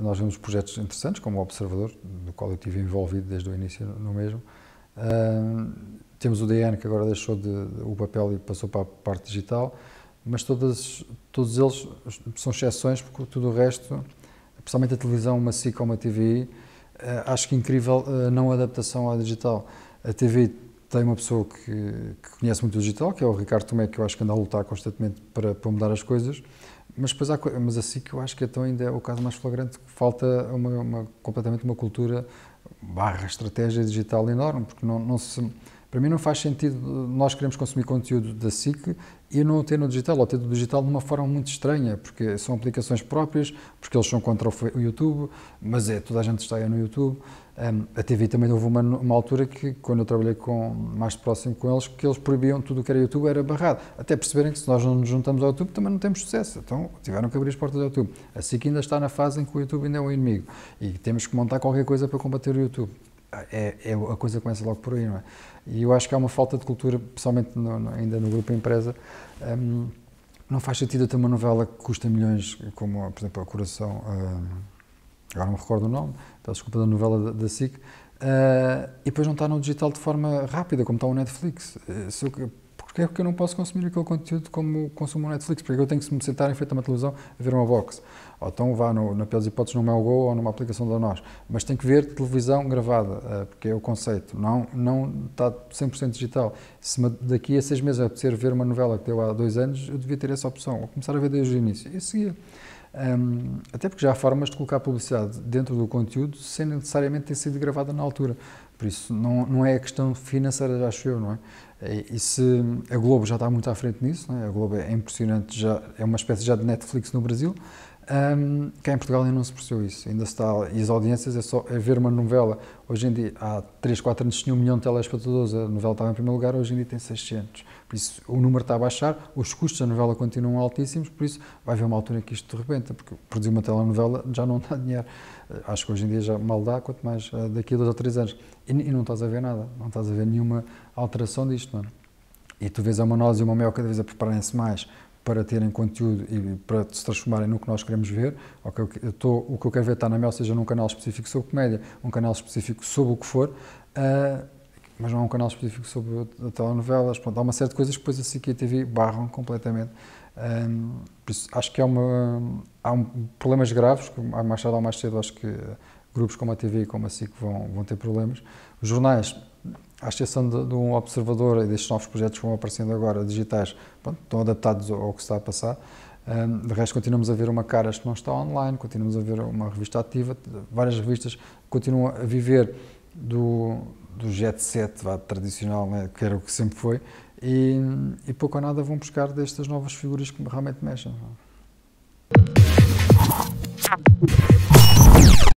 Nós vemos projetos interessantes, como o Observador, do qual eu estive envolvido desde o início no mesmo. Uh, temos o DN, que agora deixou de, o papel e passou para a parte digital, mas todas, todos eles são exceções, porque tudo o resto, principalmente a televisão, uma SIC ou uma TVI, uh, eh, acho que é incrível eh, a não adaptação ao digital. A TV tem uma pessoa que, que conhece muito o digital, que é o Ricardo Tomé, que eu acho que anda a lutar constantemente para, para mudar as coisas, mas depois há, mas assim que eu acho que então ainda é o caso mais flagrante, que falta uma, uma completamente uma cultura barra estratégia digital enorme, porque não, não se para mim não faz sentido nós queremos consumir conteúdo da SIC e não o ter no digital, ou ter do digital de uma forma muito estranha, porque são aplicações próprias, porque eles são contra o YouTube, mas é, toda a gente está aí no YouTube. Um, a TV também houve uma, uma, altura que, quando eu trabalhei com, mais próximo com eles, que eles proibiam tudo o que era YouTube, era barrado. Até perceberem que se nós não nos juntamos ao YouTube, também não temos sucesso. Então, tiveram que abrir as portas do YouTube. A SIC ainda está na fase em que o YouTube ainda é o um inimigo e temos que montar qualquer coisa para combater o YouTube é, é, a coisa começa logo por aí, não é? E eu acho que há uma falta de cultura, pessoalmente no, no, ainda no grupo empresa. Um, não faz sentido ter uma novela que custa milhões, como, por exemplo, a Coração. Um, agora não me recordo o nome, peço desculpa da novela da, da SIC, uh, e depois não está no digital de forma rápida, como está o Netflix. Uh, se eu Porquê? É porque eu não posso consumir aquele conteúdo como consumo o Netflix, porque eu tenho que me sentar em frente a uma televisão a ver uma box. Ou então vá, no, na pior das hipóteses, no Melgo ou numa aplicação da nós. Mas tem que ver televisão gravada, eh, porque é o conceito. Não, não está 100% digital. Se daqui a seis meses eu apetecer ver uma novela que deu há dois anos, eu devia ter essa opção. Ou começar a ver desde o início. E seguia. Um, até porque já há formas de colocar publicidade dentro do conteúdo sem necessariamente ter sido gravada na altura. Por isso, não, não é a questão financeira, acho eu, não é? E, e se a Globo já está muito à frente nisso, é? a Globo é impressionante, já, é uma espécie já de Netflix no Brasil, um, cá em Portugal ainda não se percebeu isso. Ainda está, e as audiências é só é ver uma novela. Hoje em dia, há 3, 4 anos tinha um milhão de telespectadores, a novela estava em primeiro lugar, hoje em dia tem 600. Por isso, o número está a baixar, os custos da novela continuam altíssimos, por isso vai haver uma altura que isto rebenta, porque produzir uma telenovela já não dá dinheiro. Eh, acho que hoje em dia já mal dá, quanto mais eh, daqui a 2 ou 3 anos. E, e, não estás a ver nada, não estás a ver nenhuma alteração disto, mano. É? E tu vês a Manoz e o Mamel cada vez a prepararem-se mais para terem conteúdo e para se transformarem no que nós queremos ver. que eu tô, o que eu quero ver está na Mel, seja num canal específico sobre comédia, um canal específico sobre o que for, uh, mas não há é um canal específico sobre telenovelas. Pronto, há uma série de coisas que depois a SIC e a TV barram completamente. Um, ah, isso, acho que é uma, há um, problemas graves, que mais tarde ou mais cedo acho que ah, grupos como a TV e como a SIC vão, vão ter problemas. Os jornais à exceção de, de, um observador e destes novos projetos que vão aparecendo agora, digitais, pronto, estão adaptados ao, que está a passar. Um, de resto, continuamos a ver uma Caras que não está online, continuamos a ver uma revista ativa, várias revistas continuam a viver do, do jet set vá, tradicional, né, que era o que sempre foi, e, e, pouco ou nada vão buscar destas novas figuras que realmente mexem.